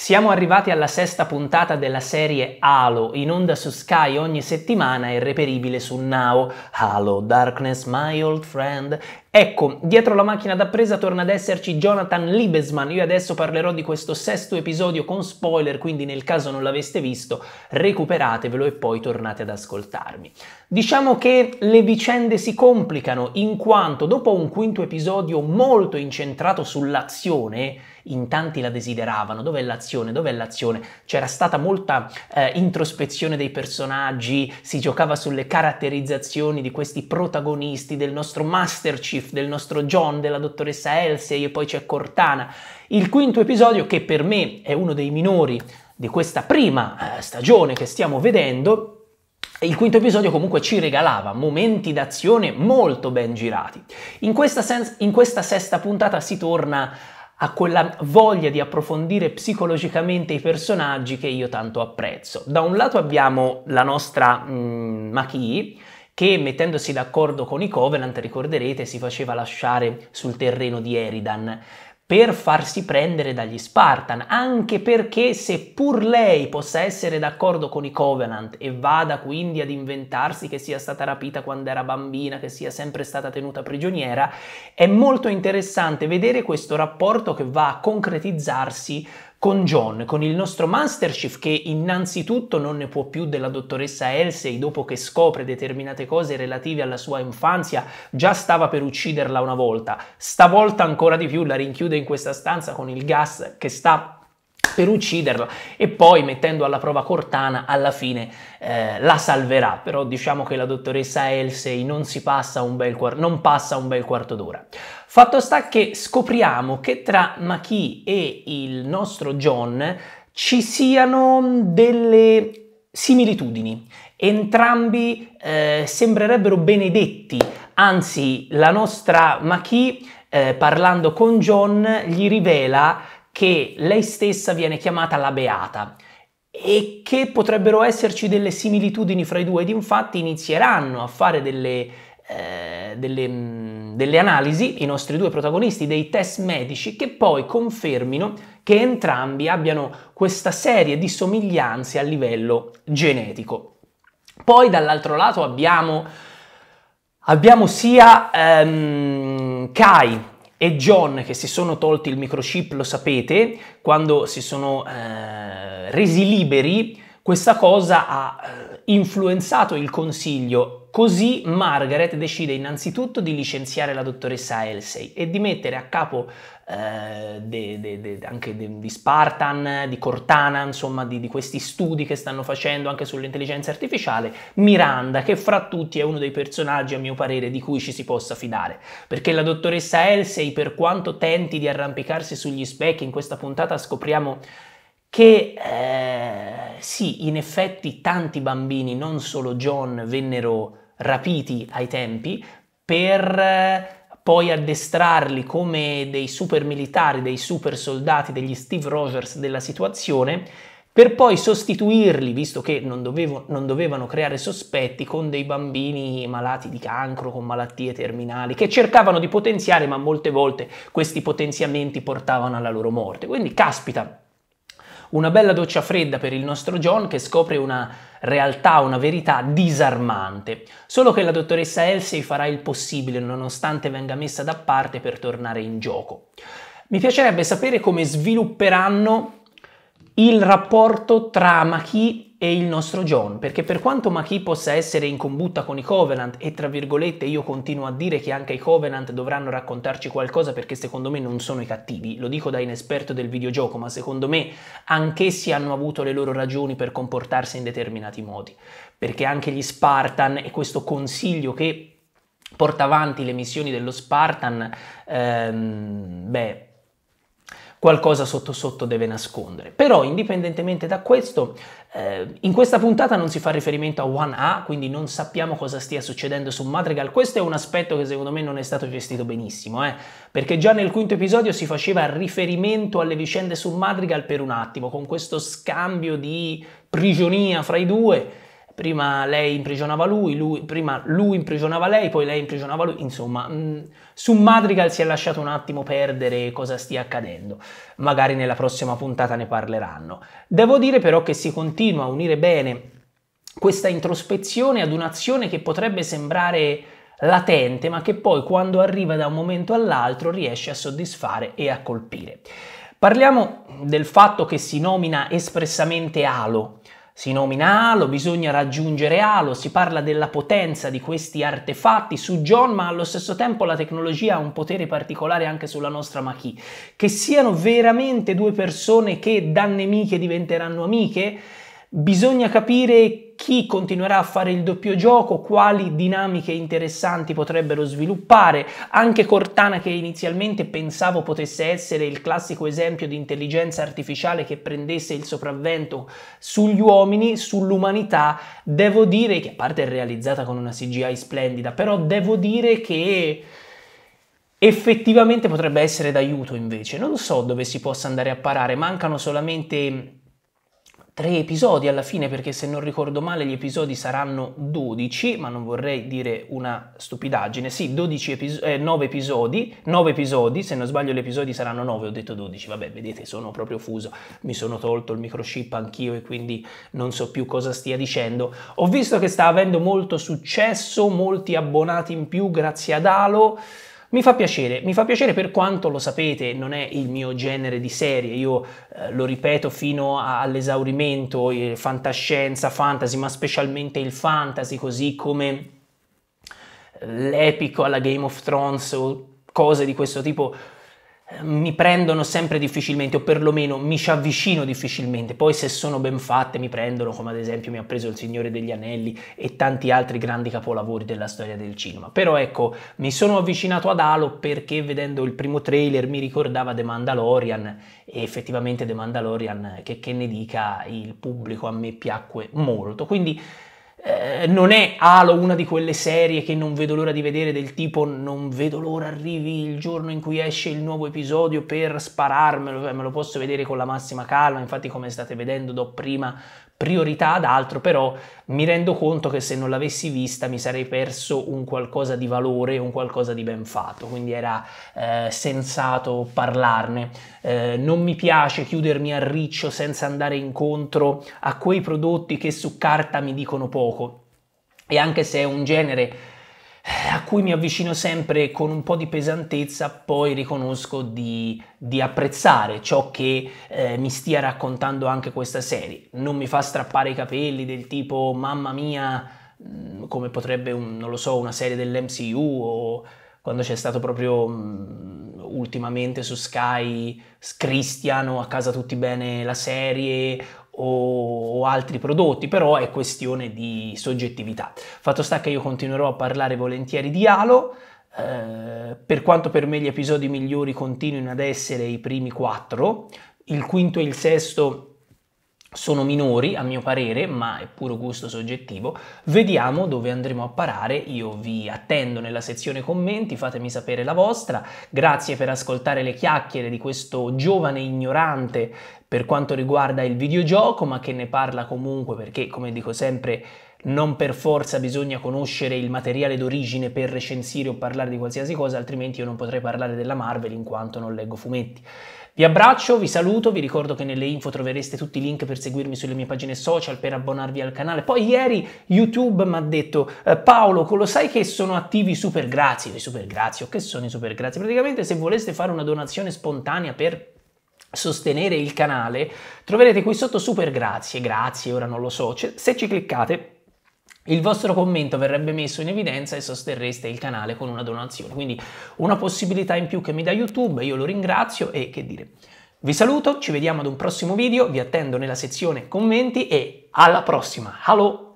Siamo arrivati alla sesta puntata della serie Halo, in onda su Sky ogni settimana e reperibile su Now. Halo, Darkness, My Old Friend Ecco, dietro la macchina da presa torna ad esserci Jonathan Liebesman. Io adesso parlerò di questo sesto episodio con spoiler, quindi nel caso non l'aveste visto, recuperatevelo e poi tornate ad ascoltarmi. Diciamo che le vicende si complicano in quanto dopo un quinto episodio molto incentrato sull'azione, in tanti la desideravano, dov'è l'azione, dov'è l'azione, c'era stata molta eh, introspezione dei personaggi, si giocava sulle caratterizzazioni di questi protagonisti del nostro Masterchef Mischief, del nostro John, della dottoressa Elsie e poi c'è Cortana. Il quinto episodio, che per me è uno dei minori di questa prima eh, stagione che stiamo vedendo, il quinto episodio comunque ci regalava momenti d'azione molto ben girati. In questa, sen- in questa sesta puntata si torna a quella voglia di approfondire psicologicamente i personaggi che io tanto apprezzo. Da un lato abbiamo la nostra mh, mm, Maquis, che mettendosi d'accordo con i Covenant, ricorderete, si faceva lasciare sul terreno di Eridan per farsi prendere dagli Spartan, anche perché seppur lei possa essere d'accordo con i Covenant e vada quindi ad inventarsi che sia stata rapita quando era bambina, che sia sempre stata tenuta prigioniera, è molto interessante vedere questo rapporto che va a concretizzarsi con John, con il nostro Masterchef che innanzitutto non ne può più della dottoressa Elsie dopo che scopre determinate cose relative alla sua infanzia, già stava per ucciderla una volta, stavolta ancora di più la rinchiude in questa stanza con il gas che sta per ucciderla e poi mettendo alla prova Cortana alla fine eh, la salverà, però diciamo che la dottoressa Elsey non, passa non passa un bel quarto d'ora. Fatto sta che scopriamo che tra Maquis e il nostro John ci siano delle similitudini. Entrambi eh, sembrerebbero benedetti, anzi la nostra Maquis eh, parlando con John gli rivela che lei stessa viene chiamata la Beata e che potrebbero esserci delle similitudini fra i due ed infatti inizieranno a fare delle, eh, delle, mm, delle analisi, i nostri due protagonisti, dei test medici che poi confermino che entrambi abbiano questa serie di somiglianze a livello genetico. Poi dall'altro lato abbiamo, abbiamo sia ehm, Kai e John che si sono tolti il microchip, lo sapete, quando si sono eh, resi liberi, questa cosa ha eh, influenzato il consiglio Così Margaret decide innanzitutto di licenziare la dottoressa Elsey e di mettere a capo eh, de, de, de, anche di Spartan, di Cortana, insomma di, di, questi studi che stanno facendo anche sull'intelligenza artificiale, Miranda, che fra tutti è uno dei personaggi a mio parere di cui ci si possa fidare, perché la dottoressa Elsey per quanto tenti di arrampicarsi sugli specchi in questa puntata scopriamo che eh, sì, in effetti tanti bambini, non solo John, vennero rapiti ai tempi per eh, poi addestrarli come dei super militari, dei super soldati, degli Steve Rogers della situazione, per poi sostituirli, visto che non, dovevo, non dovevano creare sospetti, con dei bambini malati di cancro, con malattie terminali, che cercavano di potenziare, ma molte volte questi potenziamenti portavano alla loro morte. Quindi, caspita, una bella doccia fredda per il nostro John che scopre una realtà, una verità disarmante. Solo che la dottoressa Elsie farà il possibile nonostante venga messa da parte per tornare in gioco. Mi piacerebbe sapere come svilupperanno il rapporto tra Maquis e il nostro John, perché per quanto Machi possa essere in combutta con i Covenant e tra virgolette io continuo a dire che anche i Covenant dovranno raccontarci qualcosa perché secondo me non sono i cattivi, lo dico da inesperto del videogioco, ma secondo me anch'essi hanno avuto le loro ragioni per comportarsi in determinati modi, perché anche gli Spartan e questo consiglio che porta avanti le missioni dello Spartan, ehm, beh, qualcosa sotto sotto deve nascondere. Però indipendentemente da questo, eh, in questa puntata non si fa riferimento a 1A, quindi non sappiamo cosa stia succedendo su Madrigal. Questo è un aspetto che secondo me non è stato gestito benissimo, eh? perché già nel quinto episodio si faceva riferimento alle vicende su Madrigal per un attimo, con questo scambio di prigionia fra i due prima lei imprigionava lui, lui, prima lui imprigionava lei, poi lei imprigionava lui, insomma, mh, mm, su Madrigal si è lasciato un attimo perdere cosa stia accadendo, magari nella prossima puntata ne parleranno. Devo dire però che si continua a unire bene questa introspezione ad un'azione che potrebbe sembrare latente, ma che poi quando arriva da un momento all'altro riesce a soddisfare e a colpire. Parliamo del fatto che si nomina espressamente Alo, si nomina Alo, bisogna raggiungere Alo, si parla della potenza di questi artefatti su John, ma allo stesso tempo la tecnologia ha un potere particolare anche sulla nostra Maquis. Che siano veramente due persone che da nemiche diventeranno amiche? Bisogna capire chi continuerà a fare il doppio gioco, quali dinamiche interessanti potrebbero sviluppare. Anche Cortana, che inizialmente pensavo potesse essere il classico esempio di intelligenza artificiale che prendesse il sopravvento sugli uomini, sull'umanità, devo dire che, a parte è realizzata con una CGI splendida, però devo dire che effettivamente potrebbe essere d'aiuto invece. Non so dove si possa andare a parare, mancano solamente tre episodi alla fine, perché se non ricordo male gli episodi saranno 12, ma non vorrei dire una stupidaggine. Sì, 12 episo- eh, 9 episodi, 9 episodi, se non sbaglio gli episodi saranno 9, ho detto 12, vabbè, vedete, sono proprio fuso, mi sono tolto il microchip anch'io e quindi non so più cosa stia dicendo. Ho visto che sta avendo molto successo, molti abbonati in più grazie ad Halo. Mi fa piacere, mi fa piacere per quanto lo sapete, non è il mio genere di serie, io eh, lo ripeto fino a, all'esaurimento, eh, fantascienza, fantasy, ma specialmente il fantasy, così come eh, l'epico alla Game of Thrones o cose di questo tipo mi prendono sempre difficilmente o perlomeno mi ci avvicino difficilmente. Poi se sono ben fatte mi prendono, come ad esempio mi ha preso Il Signore degli Anelli e tanti altri grandi capolavori della storia del cinema. Però ecco, mi sono avvicinato ad Halo perché vedendo il primo trailer mi ricordava The Mandalorian e effettivamente The Mandalorian, che, che ne dica, il pubblico a me piacque molto. Quindi eh, non è Halo una di quelle serie che non vedo l'ora di vedere del tipo non vedo l'ora arrivi il giorno in cui esce il nuovo episodio per spararmelo, cioè, me lo posso vedere con la massima calma, infatti come state vedendo do prima priorità ad altro, però mi rendo conto che se non l'avessi vista mi sarei perso un qualcosa di valore, un qualcosa di ben fatto, quindi era eh, sensato parlarne. Eh, non mi piace chiudermi a riccio senza andare incontro a quei prodotti che su carta mi dicono poco e anche se è un genere eh, a cui mi avvicino sempre con un po' di pesantezza, poi riconosco di, di apprezzare ciò che eh, mi stia raccontando anche questa serie. Non mi fa strappare i capelli del tipo mamma mia, mm, come potrebbe, un, non lo so, una serie dell'MCU o quando c'è stato proprio mh, mm, ultimamente su Sky Cristiano a casa tutti bene la serie o, altri prodotti, però è questione di soggettività. Fatto sta che io continuerò a parlare volentieri di Halo. Eh, per quanto per me gli episodi migliori continuino ad essere i primi quattro, il quinto e il sesto sono minori a mio parere, ma è puro gusto soggettivo. Vediamo dove andremo a parare. Io vi attendo nella sezione commenti, fatemi sapere la vostra. Grazie per ascoltare le chiacchiere di questo giovane ignorante per quanto riguarda il videogioco, ma che ne parla comunque perché, come dico sempre, non per forza bisogna conoscere il materiale d'origine per recensire o parlare di qualsiasi cosa, altrimenti io non potrei parlare della Marvel in quanto non leggo fumetti. Vi abbraccio, vi saluto, vi ricordo che nelle info trovereste tutti i link per seguirmi sulle mie pagine social, per abbonarvi al canale. Poi ieri YouTube mi ha detto eh, Paolo, lo sai che sono attivi i super grazie, i super grazie, o che sono i super grazie? Praticamente se voleste fare una donazione spontanea per sostenere il canale, troverete qui sotto super grazie, grazie, ora non lo so, cioè, se ci cliccate il vostro commento verrebbe messo in evidenza e sosterreste il canale con una donazione. Quindi una possibilità in più che mi dà YouTube, io lo ringrazio e che dire. Vi saluto, ci vediamo ad un prossimo video, vi attendo nella sezione commenti e alla prossima. Hello!